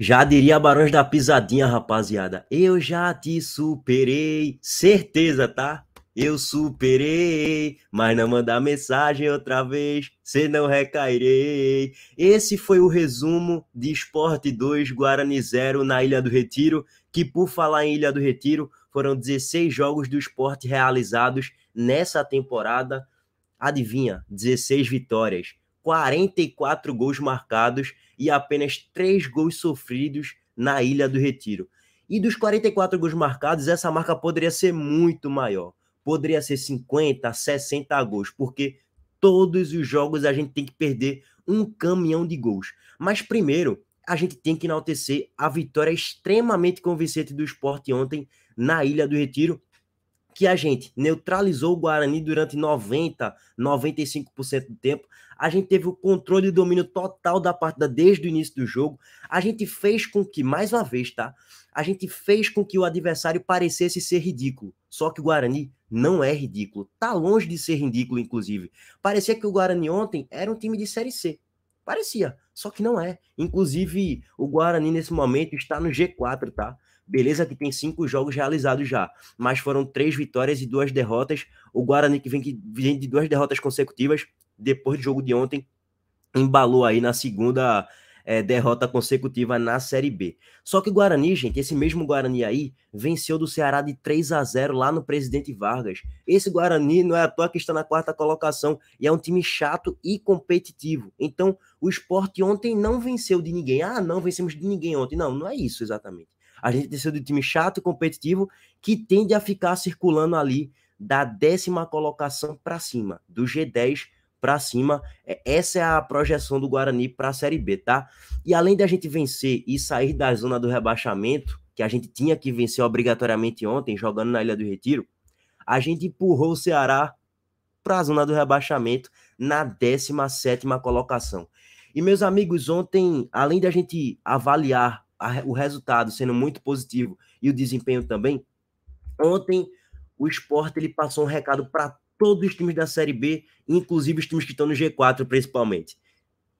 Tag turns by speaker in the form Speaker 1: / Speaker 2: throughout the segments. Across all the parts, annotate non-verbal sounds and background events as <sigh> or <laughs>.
Speaker 1: Já diria Barões da Pisadinha, rapaziada. Eu já te superei. Certeza, tá? Eu superei, mas não mandar mensagem outra vez, cê não recairei. Esse foi o resumo de Esporte 2 Guarani 0 na Ilha do Retiro, que por falar em Ilha do Retiro, foram 16 jogos do esporte realizados nessa temporada. Adivinha, 16 vitórias. 44 gols marcados e apenas 3 gols sofridos na Ilha do Retiro. E dos 44 gols marcados, essa marca poderia ser muito maior. Poderia ser 50, 60 gols, porque todos os jogos a gente tem que perder um caminhão de gols. Mas primeiro, a gente tem que enaltecer a vitória extremamente convincente do esporte ontem na Ilha do Retiro, que a gente neutralizou o Guarani durante 90, 95% do tempo a gente teve o controle e domínio total da partida desde o início do jogo. A gente fez com que, mais uma vez, tá? A gente fez com que o adversário parecesse ser ridículo. Só que o Guarani não é ridículo. Tá longe de ser ridículo, inclusive. Parecia que o Guarani ontem era um time de Série C. Parecia, só que não é. Inclusive, o Guarani nesse momento está no G4, tá? Beleza que tem cinco jogos realizados já, mas foram três vitórias e duas derrotas. O Guarani que vem, de duas derrotas consecutivas depois do jogo de ontem, embalou aí na segunda é, derrota consecutiva na Série B. Só que o Guarani, gente, esse mesmo Guarani aí, venceu do Ceará de 3 a 0 lá no Presidente Vargas. Esse Guarani não é à toa que está na quarta colocação e é um time chato e competitivo. Então, o esporte ontem não venceu de ninguém. Ah, não vencemos de ninguém ontem. Não, não é isso exatamente. A gente desceu de time chato e competitivo que tende a ficar circulando ali da décima colocação para cima, do G10 para cima. É, essa é a projeção do Guarani para a Série B, tá? E além da gente vencer e sair da zona do rebaixamento, que a gente tinha que vencer obrigatoriamente ontem, jogando na Ilha do Retiro, a gente empurrou o Ceará para a zona do rebaixamento na 17 colocação. E meus amigos, ontem, além da gente avaliar a, o resultado sendo muito positivo e o desempenho também, ontem o esporte ele passou um recado para todos os times da Série B, inclusive os times que estão no G4 principalmente.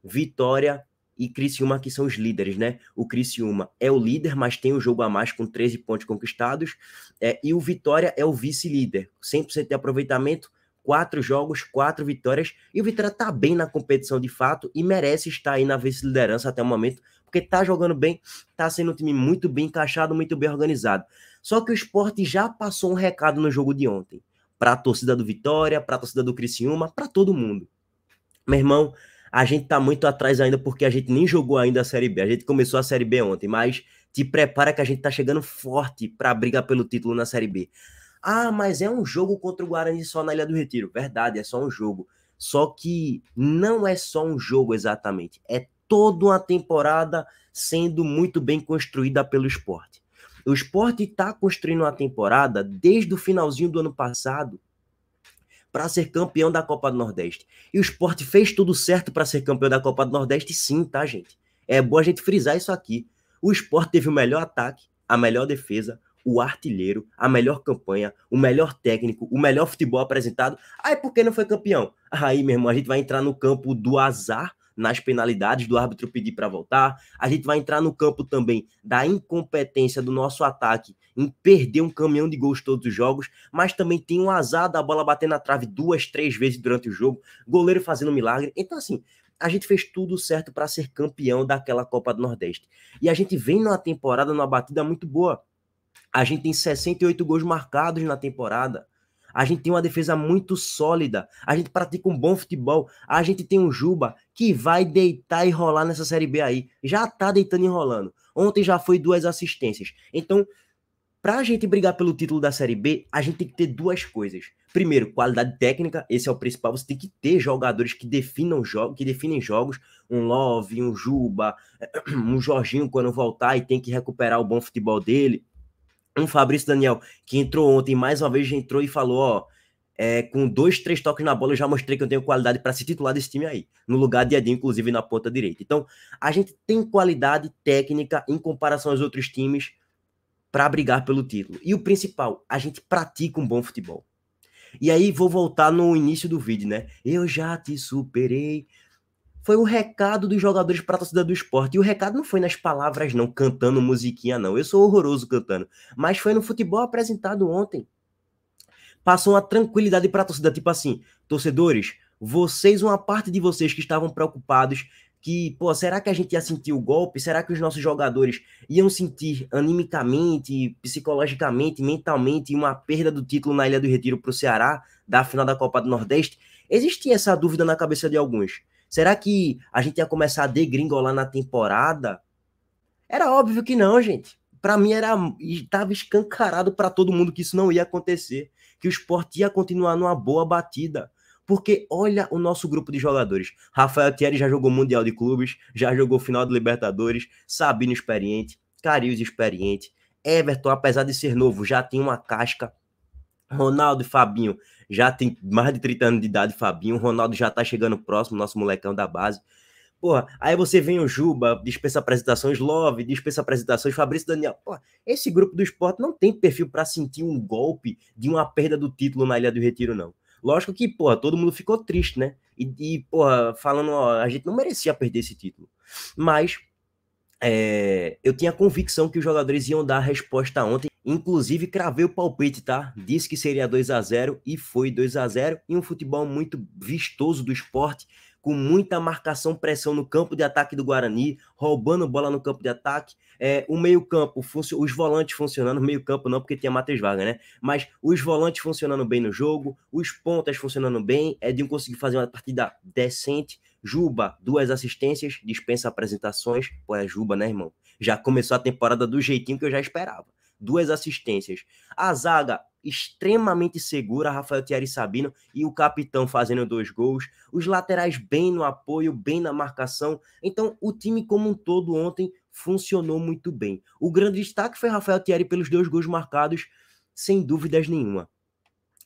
Speaker 1: Vitória e Criciúma que são os líderes, né? O Criciúma é o líder, mas tem um jogo a mais com 13 pontos conquistados, é, e o Vitória é o vice-líder, 100% de aproveitamento, quatro jogos, quatro vitórias, e o Vitória tá bem na competição de fato e merece estar aí na vice-liderança até o momento, porque tá jogando bem, tá sendo um time muito bem encaixado, muito bem organizado. Só que o esporte já passou um recado no jogo de ontem para a torcida do Vitória, para a torcida do Criciúma, para todo mundo. Meu irmão, a gente tá muito atrás ainda porque a gente nem jogou ainda a Série B. A gente começou a Série B ontem, mas te prepara que a gente tá chegando forte para brigar pelo título na Série B. Ah, mas é um jogo contra o Guarani só na Ilha do Retiro. Verdade, é só um jogo. Só que não é só um jogo exatamente. É toda uma temporada sendo muito bem construída pelo esporte. O esporte está construindo uma temporada desde o finalzinho do ano passado para ser campeão da Copa do Nordeste. E o esporte fez tudo certo para ser campeão da Copa do Nordeste, sim, tá, gente? É bom a gente frisar isso aqui. O esporte teve o melhor ataque, a melhor defesa, o artilheiro, a melhor campanha, o melhor técnico, o melhor futebol apresentado. Aí por que não foi campeão? Aí, meu irmão, a gente vai entrar no campo do azar nas penalidades do árbitro pedir para voltar. A gente vai entrar no campo também da incompetência do nosso ataque em perder um caminhão de gols todos os jogos, mas também tem um azar da bola bater na trave duas, três vezes durante o jogo, goleiro fazendo milagre. Então, assim, a gente fez tudo certo para ser campeão daquela Copa do Nordeste. E a gente vem numa temporada, numa batida muito boa. A gente tem 68 gols marcados na temporada a gente tem uma defesa muito sólida, a gente pratica um bom futebol, a gente tem um Juba que vai deitar e rolar nessa Série B aí. Já tá deitando e rolando. Ontem já foi duas assistências. Então, para a gente brigar pelo título da Série B, a gente tem que ter duas coisas. Primeiro, qualidade técnica, esse é o principal. Você tem que ter jogadores que definam jogos, que definem jogos, um Love, um Juba, <clears throat> um Jorginho quando voltar e tem que recuperar o bom futebol dele um Fabrício Daniel, que entrou ontem, mais uma vez entrou e falou: ó, é, com dois, três toques na bola, eu já mostrei que eu tenho qualidade para se titular desse time aí, no lugar de Edinho, inclusive na ponta direita. Então, a gente tem qualidade técnica em comparação aos outros times para brigar pelo título. E o principal, a gente pratica um bom futebol. E aí vou voltar no início do vídeo, né? Eu já te superei, foi o recado dos jogadores para a torcida do esporte. E o recado não foi nas palavras, não, cantando musiquinha, não. Eu sou horroroso cantando. Mas foi no futebol apresentado ontem. Passou uma tranquilidade para a torcida, tipo assim, torcedores, vocês, uma parte de vocês que estavam preocupados, que, pô, será que a gente ia sentir o golpe? Será que os nossos jogadores iam sentir animicamente, psicologicamente, mentalmente, uma perda do título na Ilha do Retiro para o Ceará, da final da Copa do Nordeste? Existia essa dúvida na cabeça de alguns. Será que a gente ia começar a degringolar na temporada? Era óbvio que não, gente. Para mim era estava escancarado para todo mundo que isso não ia acontecer, que o esporte ia continuar numa boa batida. Porque olha o nosso grupo de jogadores. Rafael Thierry já jogou Mundial de Clubes, já jogou final de Libertadores, Sabino experiente, Carius experiente, Everton, apesar de ser novo, já tem uma casca. Ronaldo e Fabinho já tem mais de 30 anos de idade, Fabinho. O Ronaldo já tá chegando próximo, nosso molecão da base. Porra, aí você vem o Juba, dispensa apresentações, Love, dispensa apresentações, Fabrício Daniel. Porra, esse grupo do esporte não tem perfil para sentir um golpe de uma perda do título na Ilha do Retiro, não. Lógico que, porra, todo mundo ficou triste, né? E, e porra, falando, ó, a gente não merecia perder esse título. Mas é, eu tinha a convicção que os jogadores iam dar a resposta ontem Inclusive, cravei o palpite, tá? Disse que seria 2 a 0 e foi 2 a 0 E um futebol muito vistoso do esporte, com muita marcação, pressão no campo de ataque do Guarani, roubando bola no campo de ataque. É, o meio-campo, os volantes funcionando, meio-campo não, porque tinha Matheus Vargas, né? Mas os volantes funcionando bem no jogo, os pontas funcionando bem. Edinho conseguiu fazer uma partida decente. Juba, duas assistências, dispensa apresentações. Pô, é Juba, né, irmão? Já começou a temporada do jeitinho que eu já esperava duas assistências. A zaga extremamente segura, Rafael Thierry Sabino e o capitão fazendo dois gols, os laterais bem no apoio, bem na marcação. Então, o time como um todo ontem funcionou muito bem. O grande destaque foi Rafael Thierry pelos dois gols marcados, sem dúvidas nenhuma.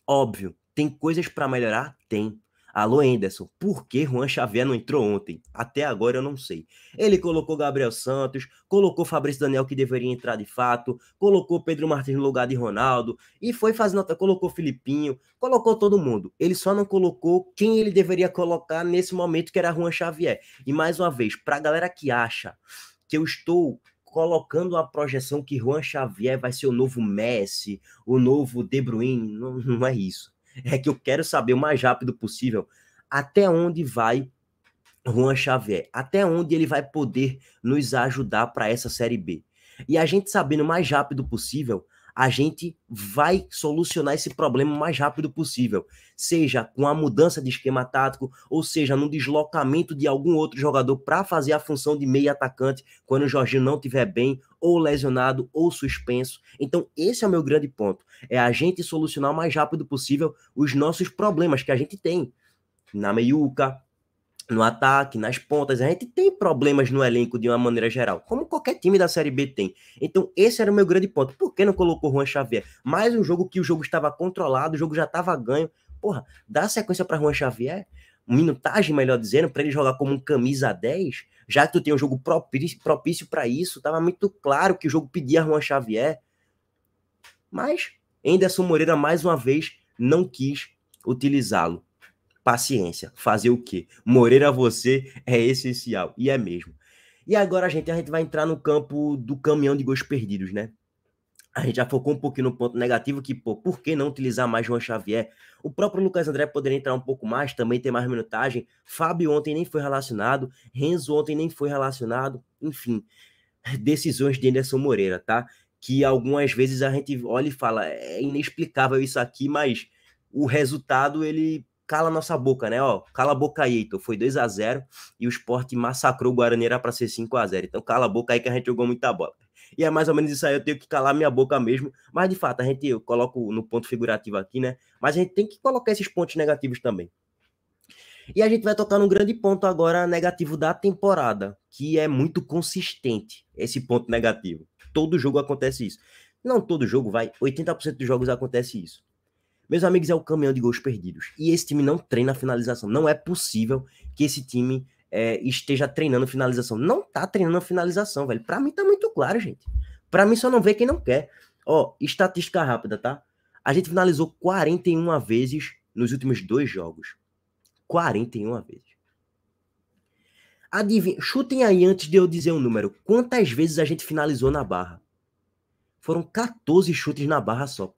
Speaker 1: Óbvio, tem coisas para melhorar? Tem. Alô, Enderson, por que Juan Xavier não entrou ontem? Até agora eu não sei. Ele colocou Gabriel Santos, colocou Fabrício Daniel, que deveria entrar de fato, colocou Pedro Martins no lugar de Ronaldo, e foi fazendo. Colocou Filipinho, colocou todo mundo. Ele só não colocou quem ele deveria colocar nesse momento, que era Juan Xavier. E mais uma vez, para a galera que acha que eu estou colocando a projeção que Juan Xavier vai ser o novo Messi, o novo De Bruyne, não, não é isso. <laughs> é que eu quero saber o mais rápido possível até onde vai Juan Xavier, até onde ele vai poder nos ajudar para essa Série B. E a gente sabendo o mais rápido possível, a gente vai solucionar esse problema o mais rápido possível, seja com a mudança de esquema tático, ou seja, no deslocamento de algum outro jogador para fazer a função de meio atacante quando o Jorginho não estiver bem, ou lesionado, ou suspenso. Então, esse é o meu grande ponto: é a gente solucionar o mais rápido possível os nossos problemas que a gente tem na meiuca, no ataque, nas pontas. A gente tem problemas no elenco de uma maneira geral, como qualquer time da Série B tem. Então, esse era o meu grande ponto. Por que não colocou Juan Xavier? Mais um jogo que o jogo estava controlado, o jogo já estava ganho. Porra, dá sequência para Juan Xavier, minutagem, melhor dizendo, para ele jogar como um camisa 10, já que tu tem um jogo propício para isso. estava muito claro que o jogo pedia Juan Xavier. Mas Enderson Moreira, mais uma vez, não quis utilizá-lo paciência. Fazer o quê? Moreira você é essencial. E é mesmo. E agora, gente, a gente vai entrar no campo do caminhão de gols perdidos, né? A gente já focou um pouquinho no ponto negativo, que, pô, por que não utilizar mais João Xavier? O próprio Lucas André poderia entrar um pouco mais, também ter mais minutagem. Fábio ontem nem foi relacionado, Renzo ontem nem foi relacionado, enfim. Decisões de Anderson Moreira, tá? Que algumas vezes a gente olha e fala, é inexplicável isso aqui, mas o resultado ele cala nossa boca, né? Ó, cala a boca aí, Heitor. Foi 2 a 0 e o Sport massacrou o Guarani para ser 5 a 0 Então cala a boca aí que a gente jogou muita bola. E é mais ou menos isso aí, eu tenho que calar minha boca mesmo. Mas de fato, a gente eu coloco no ponto figurativo aqui, né? Mas a gente tem que colocar esses pontos negativos também. E a gente vai tocar num grande ponto agora negativo da temporada, que é muito consistente esse ponto negativo. Todo jogo acontece isso. Não todo jogo, vai. 80% dos jogos acontece isso. Meus amigos, é o caminhão de gols perdidos. E esse time não treina a finalização. Não é possível que esse time é, esteja treinando finalização. Não tá treinando finalização, velho. Pra mim tá muito claro, gente. Pra mim só não vê quem não quer. Ó, estatística rápida, tá? A gente finalizou 41 vezes nos últimos dois jogos. 41 vezes. Adivinha, chutem aí antes de eu dizer o um número. Quantas vezes a gente finalizou na barra? Foram 14 chutes na barra só. Pô.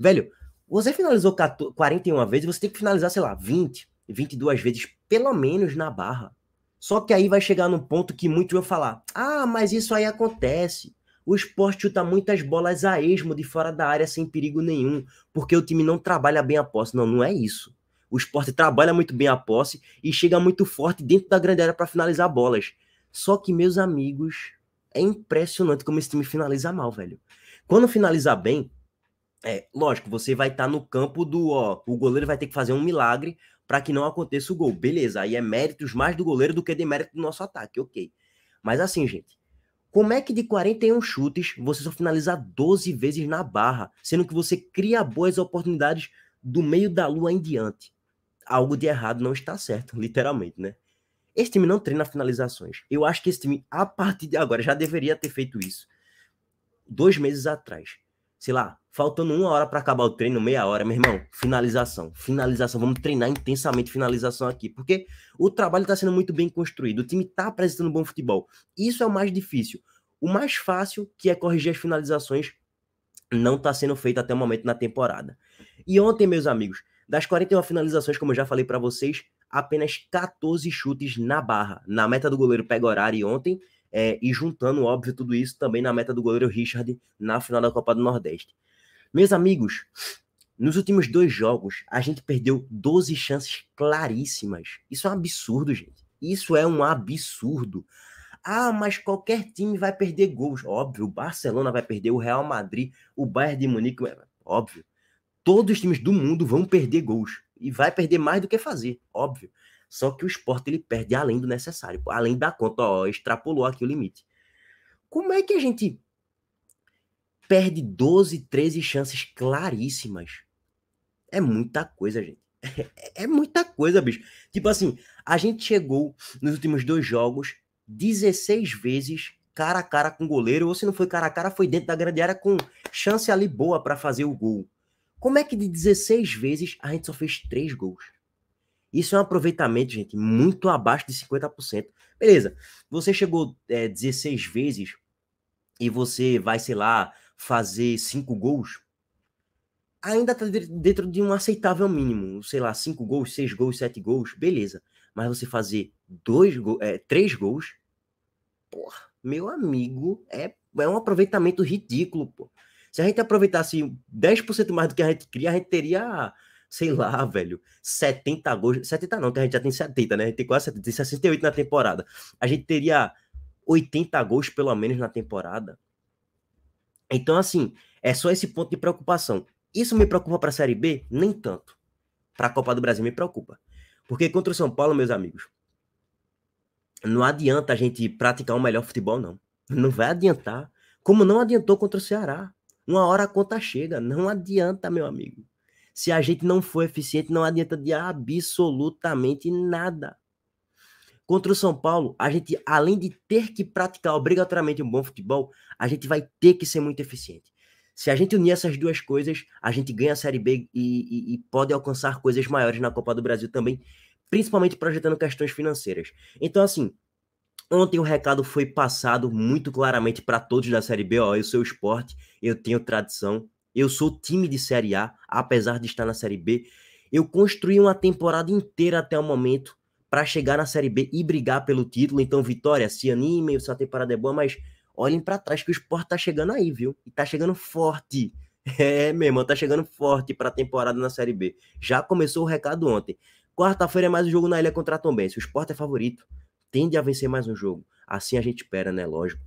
Speaker 1: Velho, você finalizou 14, 41 vezes, você tem que finalizar, sei lá, 20, 22 vezes, pelo menos na barra. Só que aí vai chegar num ponto que muitos vão falar: ah, mas isso aí acontece. O esporte chuta muitas bolas a esmo de fora da área sem perigo nenhum, porque o time não trabalha bem a posse. Não, não é isso. O esporte trabalha muito bem a posse e chega muito forte dentro da grande área para finalizar bolas. Só que, meus amigos, é impressionante como esse time finaliza mal, velho. Quando finaliza bem, é, lógico, você vai estar tá no campo do, ó, o goleiro vai ter que fazer um milagre para que não aconteça o gol. Beleza, aí é méritos mais do goleiro do que demérito do nosso ataque, ok. Mas assim, gente, como é que de 41 chutes você só finaliza 12 vezes na barra, sendo que você cria boas oportunidades do meio da lua em diante? Algo de errado não está certo, <laughs> literalmente, né? Esse time não treina finalizações. Eu acho que esse time, a partir de agora, já deveria ter feito isso. Dois meses atrás. Sei lá, Faltando uma hora para acabar o treino, meia hora, meu irmão, finalização, finalização. Vamos treinar intensamente finalização aqui, porque o trabalho está sendo muito bem construído, o time está apresentando bom futebol. Isso é o mais difícil. O mais fácil, que é corrigir as finalizações, não está sendo feito até o momento na temporada. E ontem, meus amigos, das 41 finalizações, como eu já falei para vocês, apenas 14 chutes na barra, na meta do goleiro Pegorari ontem, é, e juntando, óbvio, tudo isso também na meta do goleiro Richard na final da Copa do Nordeste. Meus amigos, nos últimos dois jogos, a gente perdeu 12 chances claríssimas. Isso é um absurdo, gente. Isso é um absurdo. Ah, mas qualquer time vai perder gols. Óbvio, o Barcelona vai perder, o Real Madrid, o Bayern de Munique, é, óbvio. Todos os times do mundo vão perder gols. E vai perder mais do que fazer, óbvio. Só que o esporte ele perde além do necessário, além da conta, ó, extrapolou aqui o limite. Como é que a gente perde 12, 13 chances claríssimas. É muita coisa, gente. É, é, muita coisa, bicho. Tipo assim, a gente chegou nos últimos dois jogos 16 vezes cara a cara com o goleiro, ou se não foi cara a cara, foi dentro da grande área com chance ali boa para fazer o gol. Como é que de 16 vezes a gente só fez 3 gols? Isso é um aproveitamento, gente, muito abaixo de 50%. Beleza, você chegou é, eh, 16 vezes e você vai, sei lá, fazer cinco gols, ainda tá dentro de um aceitável mínimo, sei lá, cinco gols, seis gols, sete gols, beleza. Mas você fazer dois, go é, três gols, porra, meu amigo, é, é um aproveitamento ridículo, pô. Se a gente aproveitasse 10% mais do que a gente cria, a gente teria, sei lá, velho, 70 gols. 70 não, que a gente já tem 70, né? A gente tem quase 70, tem 68 na temporada. A gente teria 80 gols pelo menos na temporada. Então, assim, é só esse ponto de preocupação. Isso me preocupa para a Série B? Nem tanto. Para a Copa do Brasil me preocupa. Porque contra o São Paulo, meus amigos, não adianta a gente praticar o um melhor futebol, não. Não vai adiantar. Como não adiantou contra o Ceará. Uma hora a conta chega. Não adianta, meu amigo. Se a gente não for eficiente, não adianta de absolutamente nada. Contra o São Paulo, a gente, além de ter que praticar obrigatoriamente um bom futebol, a gente vai ter que ser muito eficiente. Se a gente unir essas duas coisas, a gente ganha a Série B e, e, e pode alcançar coisas maiores na Copa do Brasil também, principalmente projetando questões financeiras. Então, assim, Ontem o recado foi passado muito claramente para todos da Série B. Ó, eu sou o esporte, eu tenho tradição, eu sou time de Série A, apesar de estar na Série B. Eu construí uma temporada inteira até o momento para chegar na Série B e brigar pelo título. Então, Vitória, se animem, sua temporada é boa, mas olhem para trás que o esporte tá chegando aí, viu? E tá chegando forte. <laughs> É, meu irmão, tá chegando forte para a temporada na Série B. Já começou o recado ontem. Quarta-feira é mais um jogo na Ilha contra a Tombense. O esporte é favorito. Tende a vencer mais um jogo. Assim a gente espera, né? Lógico.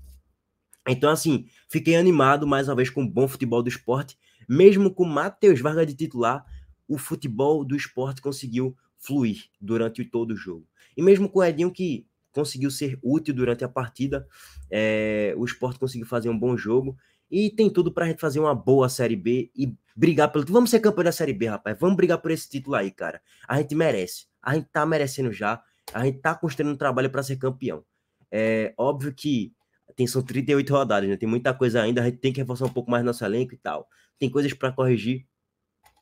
Speaker 1: Então, assim, fiquei animado mais uma vez com o bom futebol do esporte. Mesmo com Matheus Vargas de titular, o futebol do esporte conseguiu fluir durante todo o jogo. E mesmo com o Edinho, que conseguiu ser útil durante a partida, é, o esporte conseguiu fazer um bom jogo e tem tudo para a gente fazer uma boa Série B e brigar pelo. Vamos ser campeão da Série B, rapaz. Vamos brigar por esse título aí, cara. A gente merece. A gente tá merecendo já. A gente tá construindo um trabalho para ser campeão. É óbvio que tem, são 38 rodadas, né? Tem muita coisa ainda. A gente tem que reforçar um pouco mais nosso elenco e tal. Tem coisas para corrigir,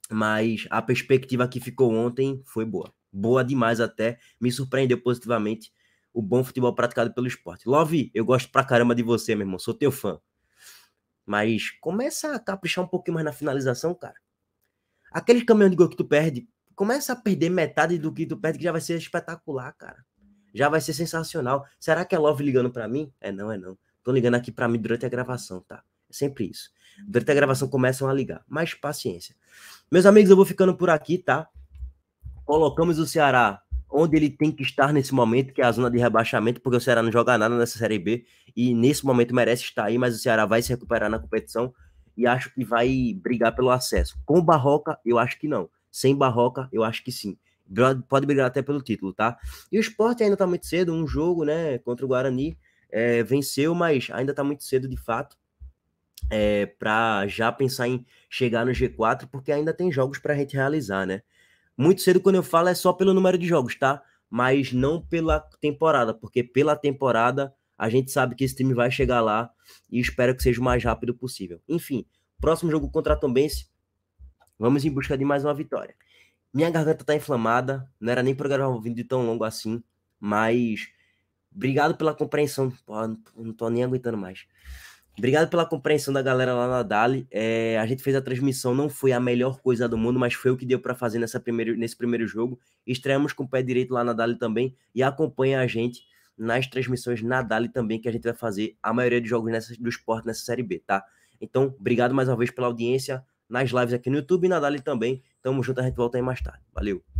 Speaker 1: mas a perspectiva que ficou ontem foi boa. Boa demais até, me surpreendeu positivamente o bom futebol praticado pelo esporte. Love, eu gosto pra caramba de você, meu irmão, sou teu fã. Mas começa a caprichar um pouquinho mais na finalização, cara. Aquele caminhão de gol que tu perde, começa a perder metade do que tu perde, que já vai ser espetacular, cara. Já vai ser sensacional. Será que é Love ligando para mim? É não, é não. Tô ligando aqui para mim durante a gravação, tá? É sempre isso. Durante a gravação começam a ligar. Mais paciência. Meus amigos, eu vou ficando por aqui, tá? Colocamos o Ceará onde ele tem que estar nesse momento, que é a zona de rebaixamento, porque o Ceará não joga nada nessa Série B e nesse momento merece estar aí, mas o Ceará vai se recuperar na competição e acho que vai brigar pelo acesso. Com Barroca, eu acho que não. Sem Barroca, eu acho que sim. Pode brigar até pelo título, tá? E o esporte ainda tá muito cedo, um jogo, né, contra o Guarani, é, venceu, mas ainda tá muito cedo de fato é, para já pensar em chegar no G4, porque ainda tem jogos para a gente realizar, né? Muito cedo, quando eu falo, é só pelo número de jogos, tá? Mas não pela temporada, porque pela temporada a gente sabe que esse time vai chegar lá e espero que seja o mais rápido possível. Enfim, próximo jogo contra a Tombense, vamos em busca de mais uma vitória. Minha garganta tá inflamada, não era nem para gravar um vídeo tão longo assim, mas obrigado pela compreensão. Pô, não tô nem aguentando mais. Obrigado pela compreensão da galera lá na Dali. É, a gente fez a transmissão, não foi a melhor coisa do mundo, mas foi o que deu para fazer nessa primeiro, nesse primeiro jogo. Estreamos com o pé direito lá na Dali também e acompanha a gente nas transmissões na Dali também, que a gente vai fazer a maioria dos jogos nessa, do esporte nessa Série B, tá? Então, obrigado mais uma vez pela audiência nas lives aqui no YouTube e na Dali também. Tamo junto, a gente volta aí mais tarde. Valeu!